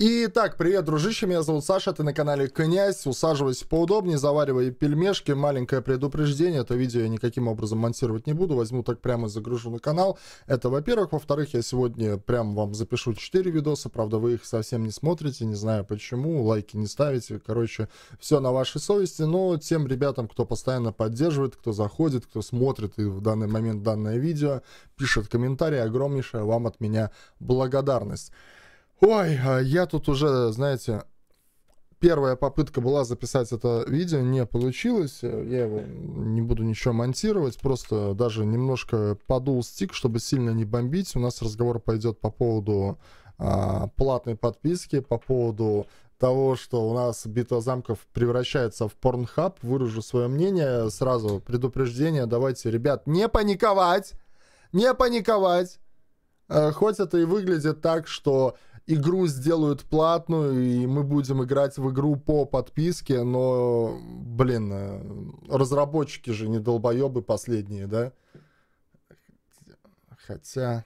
Итак, привет, дружище, меня зовут Саша, ты на канале Князь, усаживайся поудобнее, заваривай пельмешки, маленькое предупреждение, это видео я никаким образом монтировать не буду, возьму так прямо и загружу на канал, это во-первых, во-вторых, я сегодня прям вам запишу 4 видоса, правда вы их совсем не смотрите, не знаю почему, лайки не ставите, короче, все на вашей совести, но тем ребятам, кто постоянно поддерживает, кто заходит, кто смотрит и в данный момент данное видео, пишет комментарии, огромнейшая вам от меня благодарность. Ой, а я тут уже, знаете, первая попытка была записать это видео, не получилось. Я его не буду ничего монтировать, просто даже немножко подул стик, чтобы сильно не бомбить. У нас разговор пойдет по поводу а, платной подписки, по поводу того, что у нас битва замков превращается в порнхаб, выражу свое мнение. Сразу предупреждение, давайте, ребят, не паниковать, не паниковать. Э, хоть это и выглядит так, что игру сделают платную, и мы будем играть в игру по подписке, но, блин, э, разработчики же не долбоебы последние, да? Хотя...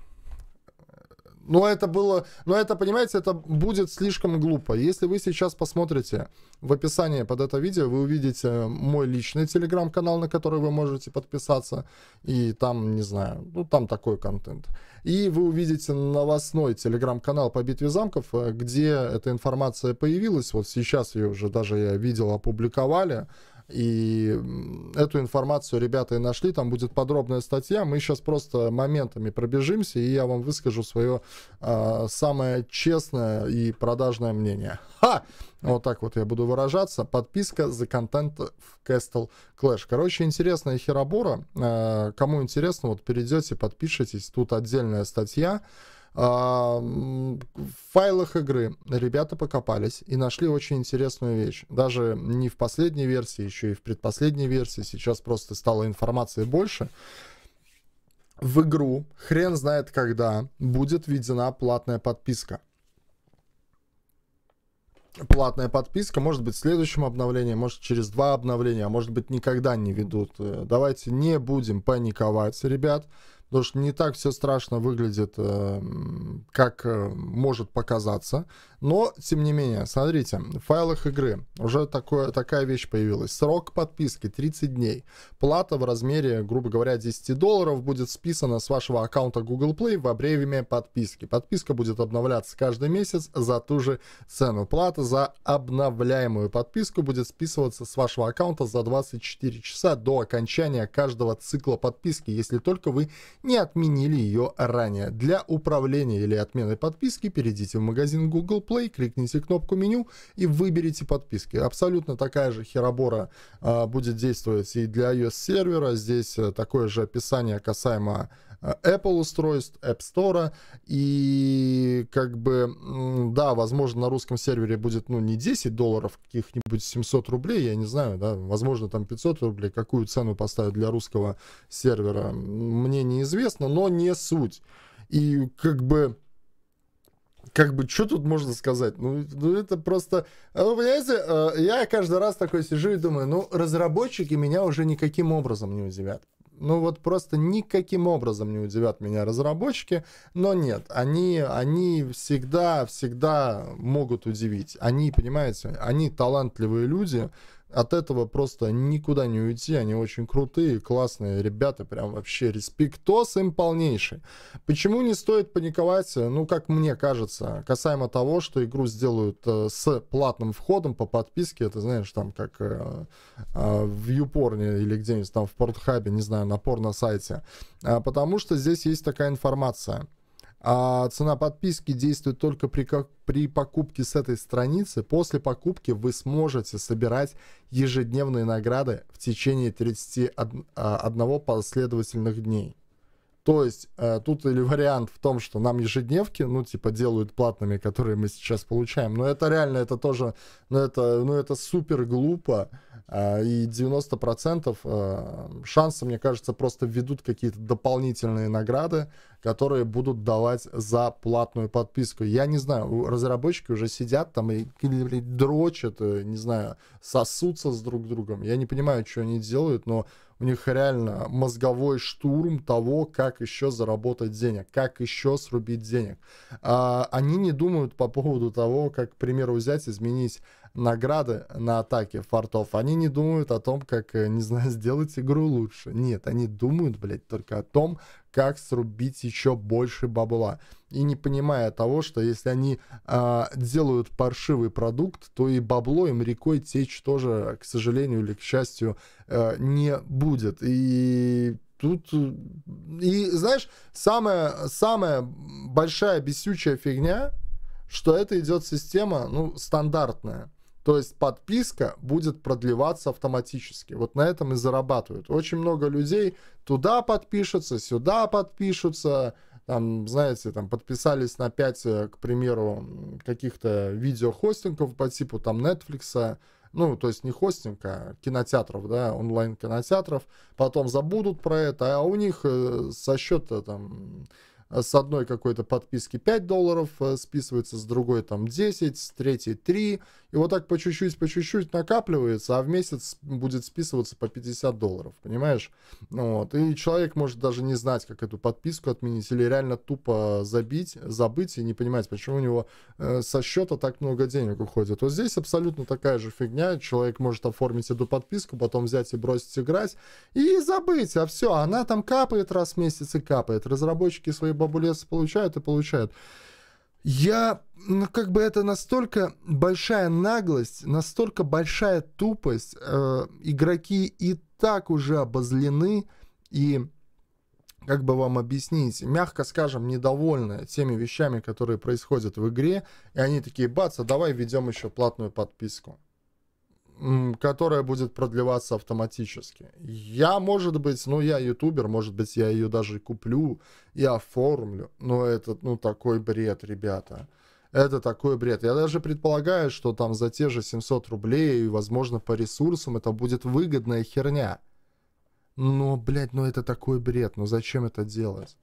Но это было... Но это, понимаете, это будет слишком глупо. Если вы сейчас посмотрите в описании под это видео, вы увидите мой личный телеграм-канал, на который вы можете подписаться. И там, не знаю, ну там такой контент. И вы увидите новостной телеграм-канал по битве замков, э, где эта информация появилась. Вот сейчас ее уже даже я видел, опубликовали. И эту информацию ребята и нашли, там будет подробная статья. Мы сейчас просто моментами пробежимся, и я вам выскажу свое э, а, самое честное и продажное мнение. Ха! Вот так вот я буду выражаться. Подписка за контент в Castle Clash. Короче, интересная херобора. Э, кому интересно, вот перейдете, подпишитесь. Тут отдельная статья в файлах игры ребята покопались и нашли очень интересную вещь. Даже не в последней версии, еще и в предпоследней версии. Сейчас просто стало информации больше. В игру, хрен знает когда, будет введена платная подписка. Платная подписка, может быть, в следующем обновлении, может, через два обновления, а может быть, никогда не ведут. Э, давайте не будем паниковать, ребят. Потому что не так все страшно выглядит, э, как э, может показаться. Но, тем не менее, смотрите, в файлах игры уже такое, такая вещь появилась. Срок подписки 30 дней. Плата в размере, грубо говоря, 10 долларов будет списана с вашего аккаунта Google Play во время подписки. Подписка будет обновляться каждый месяц за ту же цену. Плата за обновляемую подписку будет списываться с вашего аккаунта за 24 часа до окончания каждого цикла подписки, если только вы не отменили ее ранее. Для управления или отмены подписки перейдите в магазин Google Play дисплей, кликните кнопку меню и выберите подписки. Абсолютно такая же херобора а, будет действовать и для iOS сервера. Здесь э, такое же описание касаемо э, Apple устройств, App Store. И как бы, да, возможно, на русском сервере будет, ну, не 10 долларов, каких-нибудь 700 рублей, я не знаю, да, возможно, там 500 рублей, какую цену поставят для русского сервера, мне неизвестно, но не суть. И как бы как бы, что тут можно сказать? Ну, ну это просто... Ну, понимаете, э, я каждый раз такой сижу и думаю, ну, разработчики меня уже никаким образом не удивят. Ну вот просто никаким образом не удивят меня разработчики, но нет, они, они всегда, всегда могут удивить. Они, понимаете, они талантливые люди, от этого просто никуда не уйти. Они очень крутые, классные ребята. Прям вообще респектос им полнейший. Почему не стоит паниковать? Э, ну, как мне кажется, касаемо того, что игру сделают э, с платным входом по подписке. Это, знаешь, там как э, э, в Юпорне или где-нибудь там в Портхабе, не знаю, на порно-сайте. А, потому что здесь есть такая информация – а цена подписки действует только при, как, при покупке с этой страницы. После покупки вы сможете собирать ежедневные награды в течение 31 а, последовательных дней. То есть э, тут или вариант в том, что нам ежедневки, ну, типа, делают платными, которые мы сейчас получаем. Но это реально, это тоже, ну, это, ну, это супер глупо. А, э, и 90% э, шанса, мне кажется, просто введут какие-то дополнительные награды, которые будут давать за платную подписку. Я не знаю, разработчики уже сидят там и дрочат, э, не знаю, сосутся с друг другом. Я не понимаю, что они делают, но у них реально мозговой штурм того, как еще заработать денег, как еще срубить денег. А, они не думают по поводу того, как, к примеру, взять, изменить награды на атаке фортов, они не думают о том, как, э, не знаю, сделать игру лучше. Нет, они думают, блядь, только о том, как срубить еще больше бабла. И не понимая того, что если они э, делают паршивый продукт, то и бабло им рекой течь тоже, к сожалению или к счастью, э, не будет. И тут... Э, и знаешь, самая, самая большая бесючая фигня, что это идет система, ну, стандартная то есть подписка будет продлеваться автоматически. Вот на этом и зарабатывают. Очень много людей туда подпишутся, сюда подпишутся. Там, знаете, там подписались на 5, э, к примеру, каких-то видеохостингов по типу там Netflix, ну, то есть не хостинг, а кинотеатров, да, онлайн-кинотеатров, потом забудут про это, а у них э, со счета там с одной какой-то подписки 5 долларов э, списывается, с другой там 10, с третьей 3, и вот так по чуть-чуть, по чуть-чуть накапливается, а в месяц будет списываться по 50 долларов, понимаешь? Ну вот. И человек может даже не знать, как эту подписку отменить, или реально тупо забить, забыть и не понимать, почему у него э, со счета так много денег уходит. Вот здесь абсолютно такая же фигня. Человек может оформить эту подписку, потом взять и бросить играть, и забыть, а все, она там капает раз в месяц и капает. Разработчики свои бабулесы получают и получают. Я, ну, как бы это настолько большая наглость, настолько большая тупость. Э, игроки и так уже обозлены и, как бы вам объяснить, мягко скажем, недовольны теми вещами, которые происходят в игре. И они такие, бац, а давай введем еще платную подписку которая будет продлеваться автоматически. Я, может быть, ну, я ютубер, может быть, я ее даже куплю и оформлю, но это, ну, такой бред, ребята. Это такой бред. Я даже предполагаю, что там за те же 700 рублей, и, возможно, по ресурсам это будет выгодная херня. Но, блядь, ну это такой бред, ну зачем это делать?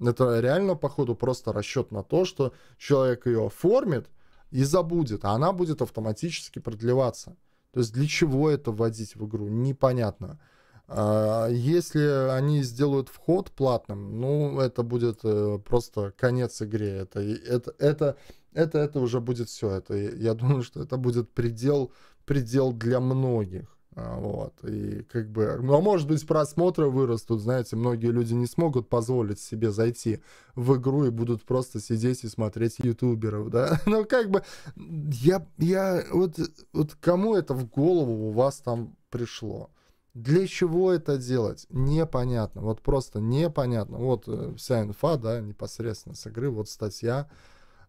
Это реально, походу, просто расчет на то, что человек ее оформит и забудет, а она будет автоматически продлеваться. То есть для чего это вводить в игру, непонятно. А, если они сделают вход платным, ну, это будет э, просто конец игре. Это, это, это, это, это уже будет все. Это, я думаю, что это будет предел, предел для многих. А, вот, и как бы, ну, а может быть, просмотры вырастут, знаете, многие люди не смогут позволить себе зайти в игру и будут просто сидеть и смотреть ютуберов, да, ну, как бы, я, я, вот, вот кому это в голову у вас там пришло? Для чего это делать? Непонятно, вот просто непонятно, вот э, вся инфа, да, непосредственно с игры, вот статья,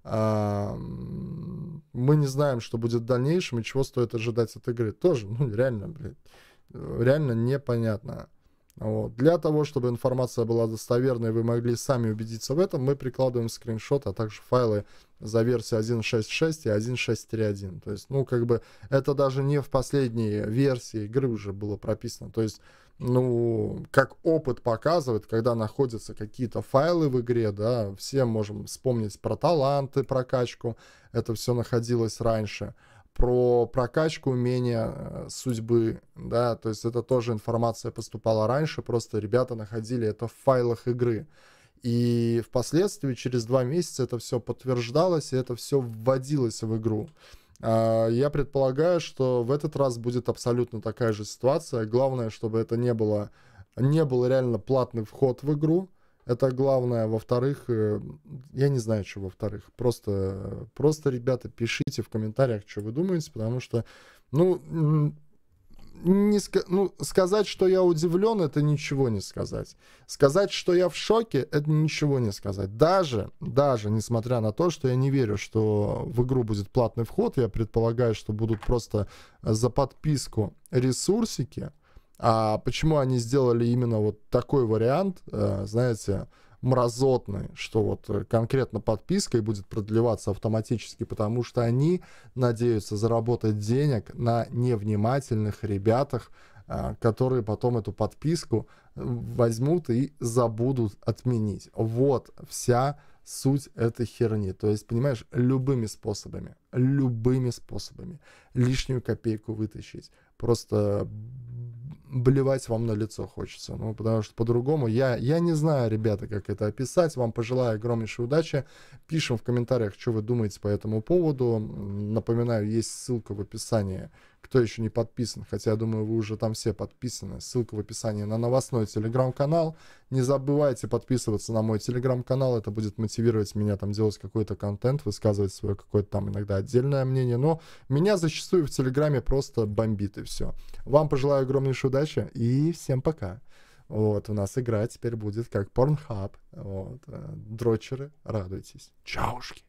мы не знаем, что будет в дальнейшем и чего стоит ожидать от игры. Тоже, ну, реально, блядь, реально непонятно. Вот. Для того, чтобы информация была достоверной, вы могли сами убедиться в этом, мы прикладываем скриншот, а также файлы за версии 1.6.6 и 1.6.3.1. То есть, ну, как бы, это даже не в последней версии игры уже было прописано. То есть, ну, как опыт показывает, когда находятся какие-то файлы в игре, да, все можем вспомнить про таланты, прокачку, это все находилось раньше, про прокачку умения э, судьбы, да, то есть это тоже информация поступала раньше, просто ребята находили это в файлах игры. И впоследствии, через два месяца, это все подтверждалось, и это все вводилось в игру. А, я предполагаю, что в этот раз будет абсолютно такая же ситуация. Главное, чтобы это не было, не был реально платный вход в игру. Это главное. Во-вторых, э, я не знаю, что во-вторых. Просто, просто, ребята, пишите в комментариях, что вы думаете, потому что, ну, не ска- ну, сказать, что я удивлен, это ничего не сказать. Сказать, что я в шоке, это ничего не сказать. Даже, даже несмотря на то, что я не верю, что в игру будет платный вход, я предполагаю, что будут просто э, за подписку ресурсики. А почему они сделали именно вот такой вариант, э, знаете, мразотны, что вот э, конкретно подписка и будет продлеваться автоматически, потому что они надеются заработать денег на невнимательных ребятах, а, которые потом эту подписку э, возьмут и забудут отменить. Вот вся суть этой херни. То есть, понимаешь, любыми способами, любыми способами лишнюю копейку вытащить. Просто блевать вам на лицо хочется. Ну, потому что по-другому я, я не знаю, ребята, как это описать. Вам пожелаю огромнейшей удачи. Пишем в комментариях, что вы думаете по этому поводу. Напоминаю, есть ссылка в описании кто еще не подписан, хотя я думаю, вы уже там все подписаны. Ссылка в описании на новостной телеграм-канал. Не забывайте подписываться на мой телеграм-канал, это будет мотивировать меня там делать какой-то контент, высказывать свое какое-то там иногда отдельное мнение, но меня зачастую в телеграме просто бомбит и все. Вам пожелаю огромной больше удачи и всем пока. Вот, у нас игра теперь будет как Pornhub, Вот, э, дрочеры, радуйтесь. Чаушки.